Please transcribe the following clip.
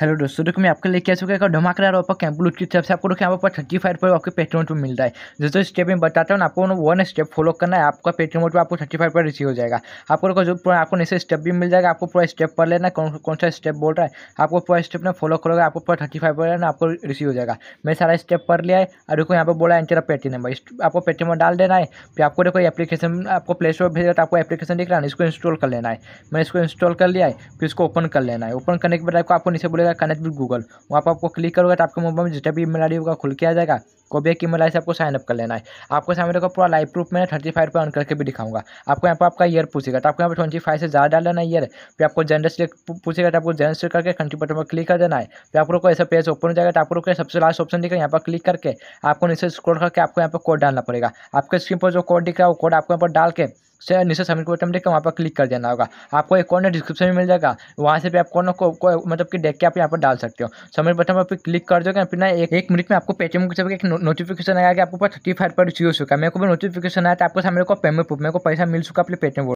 hello दोस्तों देखो मैं आपके लिए क्या चुका है धमाकेदार ऑफर कैंपलूट की तरफ से आपको देखो यहाँ पर थर्टी फाइव पर आपके पेट्रोल पर मिलता है जो स्टेप में बताता हूँ आपको वन स्टेप फॉलो करना है आपका पेट्रोल पर आपको थर्टी फाइव पर रिसीव हो जाएगा आपको देखो जो आपको नीचे स्टेप भी मिल जाएगा आपको पूरा स्टेप पर लेना कौन कौन सा स्टेप बोल रहा है आपको पूरा स्टेप में फॉलो करोगे आपको पूरा थर्टी फाइव पर लेना आपको रिसीव हो जाएगा मैं सारा स्टेप पर लिया है और देखो यहाँ पर बोला एंटर पेटी नंबर आपको पेटी नंबर डाल देना है फिर आपको देखो एप्लीकेशन आपको प्ले स्टोर भेजा तो आपको एप्लीकेशन दिख रहा है इसको इंस्टॉल कर लेना है मैंने इसको इंस्टॉल कर लिया है फिर इसको ओपन कर लेना है ओपन करने के बाद आपको नीचे बोले रहेगा कनेक्ट विद गूगल वहाँ पर आपको क्लिक करोगे तो आपके मोबाइल में जितना भी ईमेल आई होगा खुल के आ जाएगा कोबेक की मिलाई से आपको साइन अप कर लेना है आपको सामने देखो पूरा लाइव प्रूफ मैंने थर्टी फाइव पर ऑन करके भी दिखाऊंगा आपको यहाँ पर आपका ईयर पूछेगा तो आपको यहाँ पर ट्वेंटी फाइव से ज़्यादा डाल लेना ईयर फिर आपको जेंडर से पूछेगा तो आपको जेंडर से करके कंट्री बटन पर क्लिक कर देना है फिर आप लोग ऐसा पेज ओपन हो जाएगा तो आप लोग सबसे लास्ट ऑप्शन दिखा यहाँ पर क्लिक करके आपको नीचे स्क्रोल करके आपको यहाँ पर कोड डालना पड़ेगा आपके स्क्रीन पर जो कोड दिख रहा है वो कोड आपको यहाँ पर डाल के से नीचे सबमिट बटन देखकर वहाँ पर क्लिक कर देना होगा आपको एक कॉर्नर डिस्क्रिप्शन में मिल जाएगा वहाँ से भी आप कॉर्नर को, को मतलब कि देख के आप यहाँ पर डाल सकते हो सबमिट बटन पर क्लिक कर दोगे फिर ना एक, एक मिनट में आपको पेटीएम के एक नोटिफिकेशन आया कि आपको थर्टी फाइव पर हो चुका मेरे को भी नोटिफिकेशन आया था आपको सामने को पेमेंट प्रूफ मेरे को पैसा मिल चुका अपने पेटीएम